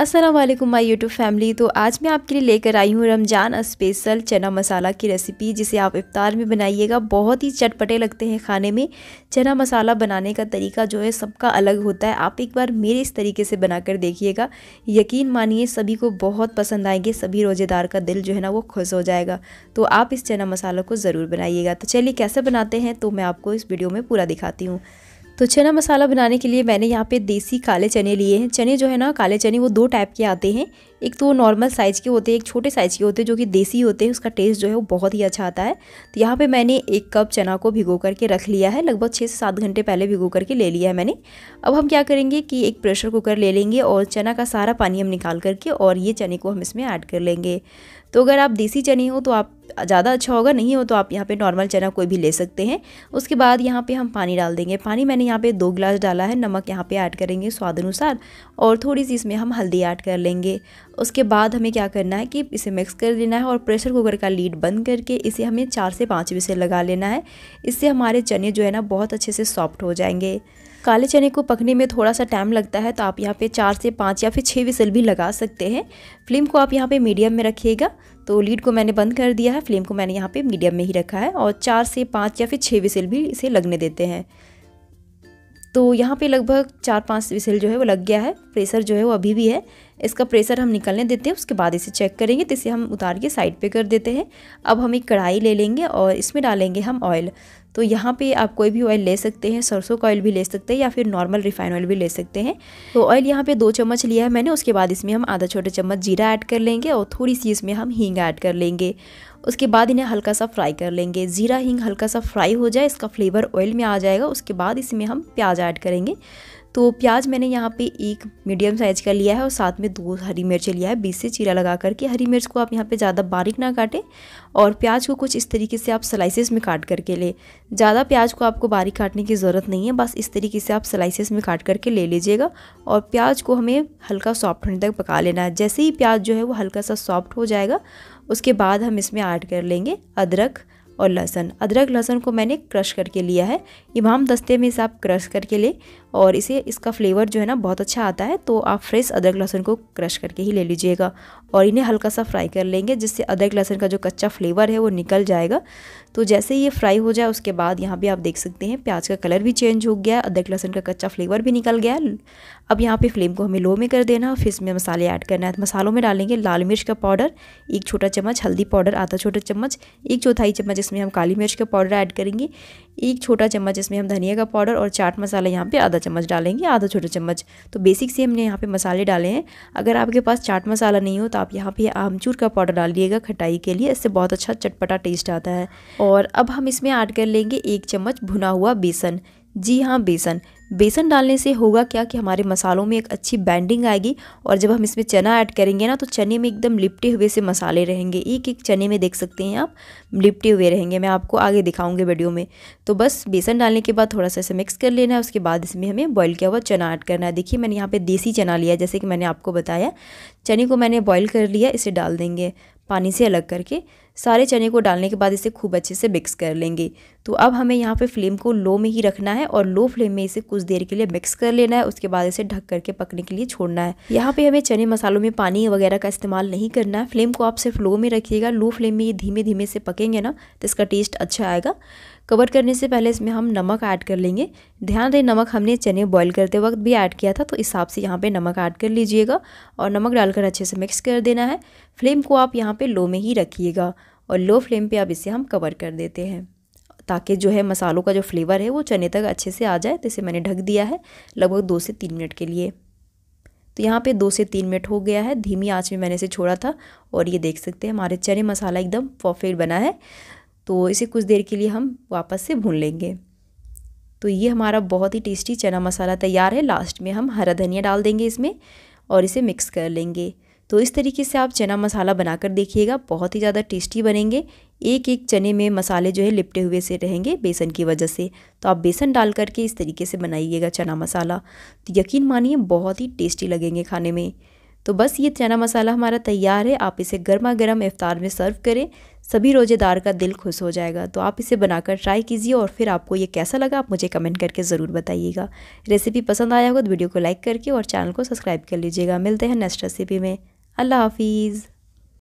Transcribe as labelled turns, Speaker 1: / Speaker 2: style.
Speaker 1: Aslam my YouTube family तो आज मैं आपके लिए लेकर आई हूँ रमज़ान स्पेशल चना मसाला की रेसिपी जिसे आप इफ़ार में बनाइएगा बहुत ही चटपटे लगते हैं खाने में चना मसाला बनाने का तरीका जो है सबका अलग होता है आप एक बार मेरे इस तरीके से बनाकर देखिएगा यकीन मानिए सभी को बहुत पसंद आएंगे सभी रोज़ेदार का दिल जो है ना वो खुश हो जाएगा तो आप इस चना मसाला को ज़रूर बनाइएगा तो चलिए कैसे बनाते हैं तो मैं आपको इस वीडियो में पूरा दिखाती हूँ तो चना मसाला बनाने के लिए मैंने यहाँ पे देसी काले चने लिए हैं चने जो है ना काले चने वो दो टाइप के आते हैं एक तो नॉर्मल साइज़ के होते हैं एक छोटे साइज़ के होते हैं जो कि देसी होते हैं उसका टेस्ट जो है वो बहुत ही अच्छा आता है तो यहाँ पे मैंने एक कप चना को भिगो करके रख लिया है लगभग छः से सात घंटे पहले भिगो करके ले लिया है मैंने अब हम क्या करेंगे कि एक प्रेशर कुकर ले लेंगे और चना का सारा पानी हम निकाल करके और ये चने को हम इसमें ऐड कर लेंगे तो अगर आप देसी चने हो तो आप ज़्यादा अच्छा होगा नहीं हो तो आप यहाँ पे नॉर्मल चना कोई भी ले सकते हैं उसके बाद यहाँ पे हम पानी डाल देंगे पानी मैंने यहाँ पे दो गिलास डाला है नमक यहाँ पे ऐड करेंगे स्वाद अनुसार और थोड़ी सी इसमें हम हल्दी ऐड कर लेंगे उसके बाद हमें क्या करना है कि इसे मिक्स कर लेना है और प्रेशर कुकर का लीड बंद करके इसे हमें चार से पाँच विसे लगा लेना है इससे हमारे चने जो है ना बहुत अच्छे से सॉफ्ट हो जाएंगे काले चने को पकने में थोड़ा सा टाइम लगता है तो आप यहाँ पे चार से पाँच या फिर छः विसल भी लगा सकते हैं फ्लेम को आप यहाँ पे मीडियम में रखिएगा तो लीड को मैंने बंद कर दिया है फ्लेम को मैंने यहाँ पे मीडियम में ही रखा है और चार से पाँच या फिर छः विसल भी इसे लगने देते हैं तो यहाँ पे लगभग चार पाँच विसल जो है वो लग गया है प्रेशर जो है वो अभी भी है इसका प्रेशर हम निकलने देते हैं उसके बाद इसे चेक करेंगे तो इसे हम उतार के साइड पे कर देते हैं अब हम एक कढ़ाई ले लेंगे और इसमें डालेंगे हम ऑयल तो यहाँ पे आप कोई भी ऑयल ले सकते हैं सरसों का ऑयल भी ले सकते हैं या फिर नॉर्मल रिफाइन ऑयल भी ले सकते हैं तो ऑयल यहाँ पे दो चम्मच लिया है मैंने उसके बाद इसमें हम आधा छोटे चम्मच जीरा ऐड कर लेंगे और थोड़ी सी इसमें हम हींग ऐड कर लेंगे उसके बाद इन्हें हल्का सा फ्राई कर लेंगे ज़ीरा हींग हल्का सा फ्राई हो जाए इसका फ्लेवर ऑयल में आ जाएगा उसके बाद इसमें हम प्याज ऐड करेंगे तो प्याज मैंने यहाँ पे एक मीडियम साइज का लिया है और साथ में दो हरी मिर्च लिया है बीस से चीरा लगा करके हरी मिर्च को आप यहाँ पे ज़्यादा बारीक ना काटें और प्याज को कुछ इस तरीके से आप स्लाइसेस में काट करके ले ज़्यादा प्याज को आपको बारीक काटने की ज़रूरत नहीं है बस इस तरीके से आप स्लाइसेस में काट करके ले लीजिएगा और प्याज को हमें हल्का सॉफ्ट होने तक पका लेना है जैसे ही प्याज जो है वो हल्का सा सॉफ्ट हो जाएगा उसके बाद हम इसमें ऐड कर लेंगे अदरक और लहसन अदरक लहसन को मैंने क्रश करके लिया है इमाम दस्ते में इसे आप क्रश करके ले और इसे इसका फ्लेवर जो है ना बहुत अच्छा आता है तो आप फ्रेश अदरक लहसुन को क्रश करके ही ले लीजिएगा और इन्हें हल्का सा फ्राई कर लेंगे जिससे अदरक लहसुन का जो कच्चा फ्लेवर है वो निकल जाएगा तो जैसे ये फ्राई हो जाए उसके बाद यहाँ भी आप देख सकते हैं प्याज का कलर भी चेंज हो गया अदरक लहसुन का कच्चा फ्लेवर भी निकल गया अब यहाँ पे फ्लेम को हमें लो में कर देना फिर इसमें मसाले ऐड करना है तो मसालों में डालेंगे लाल मिर्च का पाउडर एक छोटा चम्मच हल्दी पाउडर आधा छोटा चम्मच एक चौथाई चम्मच इसमें हम काली मिर्च का पाउडर ऐड करेंगे एक छोटा चम्मच इसमें हम धनिया का पाउडर और चाट मसाला यहाँ पर आधा चम्मच डालेंगे आधा छोटा चम्मच तो बेसिक से हमने यहाँ पे मसाले डाले हैं अगर आपके पास चाट मसाला नहीं हो तो आप यहाँ पे आमचूर का पाउडर डालिएगा खटाई के लिए इससे बहुत अच्छा चटपटा टेस्ट आता है और अब हम इसमें ऐड कर लेंगे एक चम्मच भुना हुआ बेसन जी हाँ बेसन बेसन डालने से होगा क्या कि हमारे मसालों में एक अच्छी बैंडिंग आएगी और जब हम इसमें चना ऐड करेंगे ना तो चने में एकदम लिपटे हुए से मसाले रहेंगे एक एक चने में देख सकते हैं आप लिपटे हुए रहेंगे मैं आपको आगे दिखाऊंगी वीडियो में तो बस बेसन डालने के बाद थोड़ा सा इसे मिक्स कर लेना है उसके बाद इसमें हमें बॉयल किया हुआ चना ऐड करना है देखिए मैंने यहाँ पर देसी चना लिया जैसे कि मैंने आपको बताया चने को मैंने बॉयल कर लिया इसे डाल देंगे पानी से अलग करके सारे चने को डालने के बाद इसे खूब अच्छे से मिक्स कर लेंगे तो अब हमें यहाँ पे फ्लेम को लो में ही रखना है और लो फ्लेम में इसे कुछ देर के लिए मिक्स कर लेना है उसके बाद इसे ढक करके पकने के लिए छोड़ना है यहाँ पे हमें चने मसालों में पानी वगैरह का इस्तेमाल नहीं करना है फ्लेम को आप सिर्फ लो में रखिएगा लो फ्लेम में ये धीमे धीमे से पकेंगे ना तो इसका टेस्ट अच्छा आएगा कवर करने से पहले इसमें हम नमक ऐड कर लेंगे ध्यान रहे नमक हमने चने बॉईल करते वक्त भी ऐड किया था तो इस हिसाब से यहाँ पे नमक ऐड कर लीजिएगा और नमक डालकर अच्छे से मिक्स कर देना है फ्लेम को आप यहाँ पे लो में ही रखिएगा और लो फ्लेम पे आप इसे हम कवर कर देते हैं ताकि जो है मसालों का जो फ्लेवर है वो चने तक अच्छे से आ जाए तो इसे मैंने ढक दिया है लगभग दो से तीन मिनट के लिए तो यहाँ पे दो से तीन मिनट हो गया है धीमी आंच में मैंने इसे छोड़ा था और ये देख सकते हैं हमारे चने मसाला एकदम परफेक्ट बना है तो इसे कुछ देर के लिए हम वापस से भून लेंगे तो ये हमारा बहुत ही टेस्टी चना मसाला तैयार है लास्ट में हम हरा धनिया डाल देंगे इसमें और इसे मिक्स कर लेंगे तो इस तरीके से आप चना मसाला बनाकर देखिएगा बहुत ही ज़्यादा टेस्टी बनेंगे एक एक चने में मसाले जो है लिपटे हुए से रहेंगे बेसन की वजह से तो आप बेसन डाल करके इस तरीके से बनाइएगा चना मसाला तो यकीन मानिए बहुत ही टेस्टी लगेंगे खाने में तो बस ये चना मसाला हमारा तैयार है आप इसे गर्मा गर्म इफ्तार में सर्व करें सभी रोज़ेदार का दिल खुश हो जाएगा तो आप इसे बनाकर ट्राई कीजिए और फिर आपको ये कैसा लगा आप मुझे कमेंट करके ज़रूर बताइएगा रेसिपी पसंद आया होगा तो वीडियो को लाइक करके और चैनल को सब्सक्राइब कर लीजिएगा मिलते हैं नेक्स्ट रेसिपी में अल्लाह हाफिज़